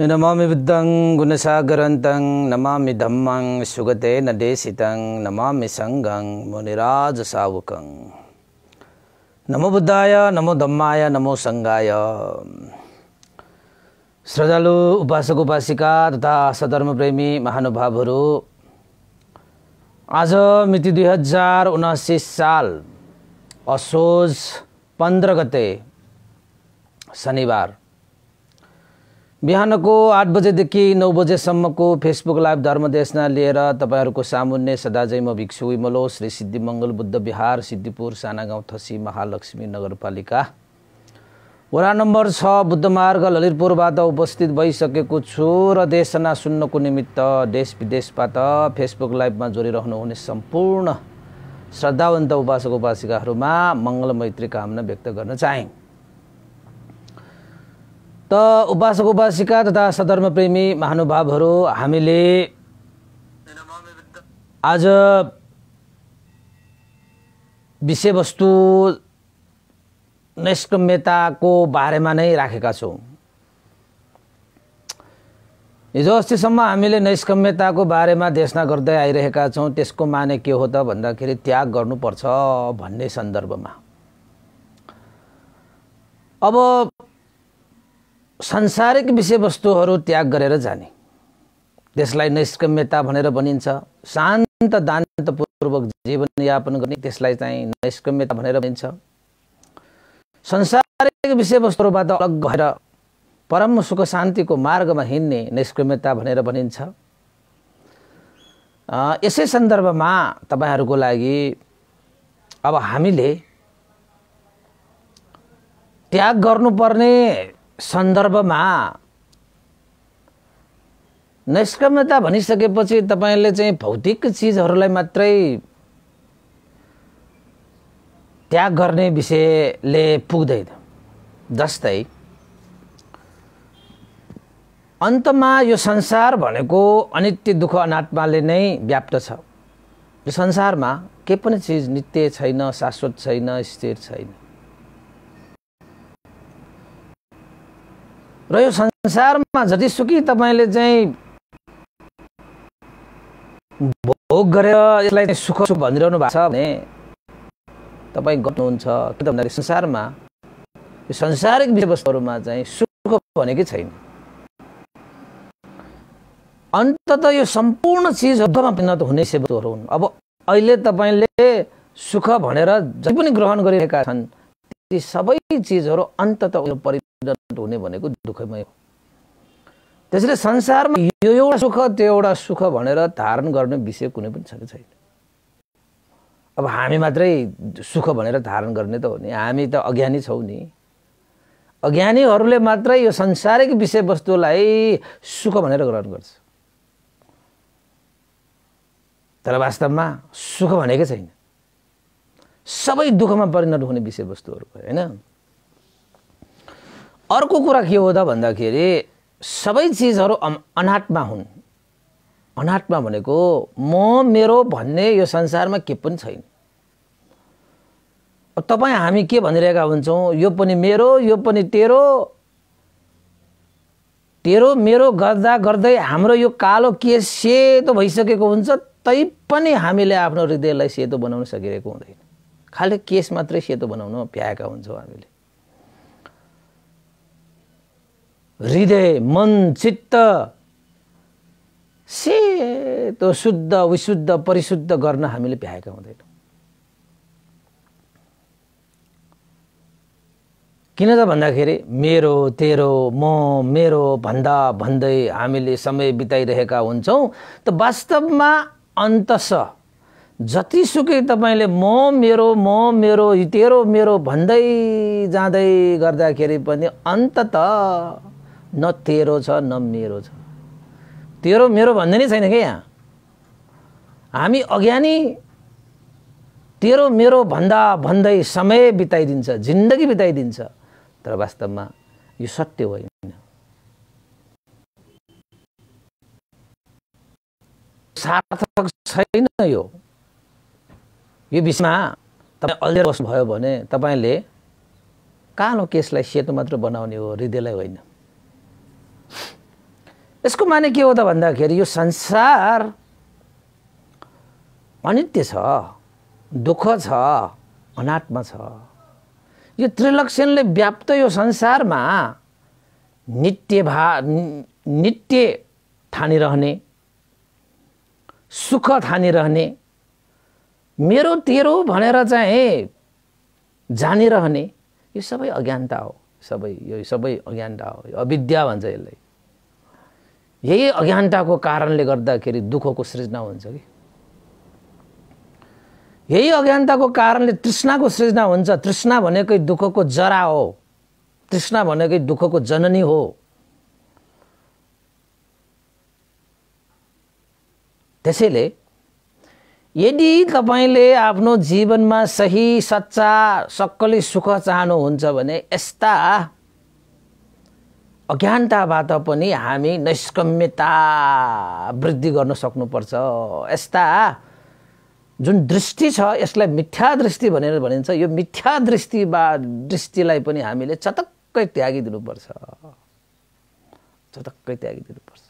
नमामि बुद्धं गुणसागरन्तं नमामि धम्मं सुगते नदेशितं नमामि सङ्गं मुनिराजसावकं नमो बुद्धाय नमो धम्माय नमो सङ्गाय श्रद्धालु उपासक उपासिका तथा सधर्मप्रेमी महानुभावहरू आज मिति दुई हजार उनासी साल असोज पन्ध्र गते शनिबार बिहानको आठ बजेदेखि नौ बजेसम्मको फेसबुक लाइभ धर्मदेशना लिएर तपाईँहरूको सामुन्ने सदाजै म भिक्षु विमलो श्री सिद्धिमङ्गल बुद्ध विहार सिद्धिपुर सानागाउँ थसी महालक्ष्मी नगरपालिका वडा नम्बर छ बुद्धमार्ग ललितपुरबाट उपस्थित भइसकेको छु र देशना सुन्नको निमित्त देश विदेशबाट फेसबुक लाइभमा जोडिरहनुहुने सम्पूर्ण श्रद्धावन्त उपासक उपासिकाहरूमा मङ्गल मैत्री कामना व्यक्त गर्न चाहेँ त उपासक उपासिका तथा सधर्मप्रेमी महानुभावहरू हामीले आज विषयवस्तु नैष्कम्यताको बारेमा नै राखेका छौँ हिजो अस्तिसम्म हामीले नैष्कम्यताको बारेमा देशना गर्दै आइरहेका छौँ त्यसको माने के हो त भन्दाखेरि त्याग गर्नुपर्छ भन्ने सन्दर्भमा अब सांसारिक विषयवस्तुहरू त्याग गरेर जाने त्यसलाई नैष्कम्यता भनेर भनिन्छ शान्त दान्तपूर्वक जीवनयापन गर्ने त्यसलाई चाहिँ नैष्कम्यता भनेर भनिन्छ संसारिक विषयवस्तुहरूबाट अलग भएर परम सुख शान्तिको मार्गमा हिँड्ने नैष्कम्यता भनेर भनिन्छ यसै सन्दर्भमा तपाईँहरूको लागि अब हामीले त्याग गर्नुपर्ने सन्दर्भमा निष्क्रमता भनिसकेपछि तपाईँले चाहिँ भौतिक चिजहरूलाई मात्रै त्याग गर्ने विषयले पुग्दैन जस्तै अन्तमा यो संसार भनेको अनित्य दुःख अनात्माले नै व्याप्त छ यो संसारमा के पनि चिज नित्य छैन शाश्वत छैन स्थिर छैन र यो संसारमा जतिसुकै तपाईँले चाहिँ भोग गरेर यसलाई सुख सुख भनिरहनु भएको छ भने तपाईँ गर्नुहुन्छ के त भन्दाखेरि संसारमा यो संसारिक विषयवस्तुहरूमा चाहिँ सुख भनेकै छैन अन्तत यो सम्पूर्ण चिज परिणत हुने सेवाहरू हुन् अब अहिले तपाईँले सुख भनेर जति पनि ग्रहण गरिरहेका छन् ती सबै चिजहरू अन्तत परि हुने भनेको दुःखमय हो त्यसैले संसारमा यो एउटा सुख त्यो एउटा सुख भनेर धारण गर्ने विषय कुनै पनि छैन छैन अब हामी मात्रै सुख भनेर धारण गर्ने त हो नि हामी त अज्ञानी छौँ नि अज्ञानीहरूले मात्रै यो संसारिक विषयवस्तुलाई सुख भनेर ग्रहण गर्छ तर वास्तवमा सुख भनेकै छैन सबै दुःखमा परिणत हुने विषयवस्तुहरू होइन अर्को कुरा के हो त भन्दाखेरि सबै चिजहरू अनाटमा हुन् अनाटमा भनेको म मेरो भन्ने यो संसारमा के पनि छैन तपाईँ हामी के भनिरहेका हुन्छौँ यो पनि मेरो यो पनि तेरो तेरो मेरो गर्दा गर्दै हाम्रो यो कालो के सेतो भइसकेको हुन्छ तै पनि हामीले आफ्नो हृदयलाई सेतो बनाउन सकिरहेको हुँदैन खालि केस मात्रै सेतो बनाउन प्याएका हुन्छौँ हामीले हृदय मन चित्त सेतो शुद्ध विशुद्ध परिशुद्ध गर्न हामीले भ्याएका हुँदैनौँ किन त भन्दाखेरि मेरो तेरो म मेरो भन्दा भन्दै हामीले समय बिताइरहेका हुन्छौँ त वास्तवमा अन्तस जतिसुकै तपाईँले म मेरो म मेरो तेरो मेरो भन्दै जाँदै गर्दाखेरि पनि अन्तत न तेरो छ न मेरो छ तेरो मेरो भन्दै नै छैन क्या यहाँ हामी अज्ञानी तेरो मेरो भन्दा भन्दै समय बिताइदिन्छ जिन्दगी बिताइदिन्छ तर वास्तवमा यो सत्य होइन सार्थक छैन यो यो विषयमा तपाईँ अल्झेर बस्नुभयो भने तपाईँले कालो केसलाई सेतो मात्र बनाउने हो हृदयलाई होइन यसको माने के हो त भन्दाखेरि यो संसार अनित्य छ दुःख छ अनात्मा छ यो त्रिलक्षणले व्याप्त यो संसारमा नित्य भा नित्य रहने सुख रहने मेरो तेरो भनेर चाहिँ जानिरहने यो सबै अज्ञानता हो सबै यो सबै अज्ञानता हो अविद्या भन्छ यसलाई यही अज्ञानताको कारणले गर्दाखेरि दुःखको सृजना हुन्छ कि यही अज्ञानताको कारणले तृष्णाको सृजना हुन्छ तृष्णा भनेकै दुःखको जरा हो तृष्णा भनेकै दुःखको जननी हो त्यसैले यदि तपाईँले आफ्नो जीवनमा सही सच्चा सक्कली सुख चाहनुहुन्छ भने यस्ता अज्ञानताबाट पनि हामी नैष्कम्यता वृद्धि गर्न सक्नुपर्छ यस्ता जुन दृष्टि छ यसलाई मिथ्या दृष्टि भनेर भनिन्छ यो मिथ्या दृष्टि वा दृष्टिलाई पनि हामीले चटक्कै त्यागिदिनुपर्छ चटक्कै त्यागिदिनुपर्छ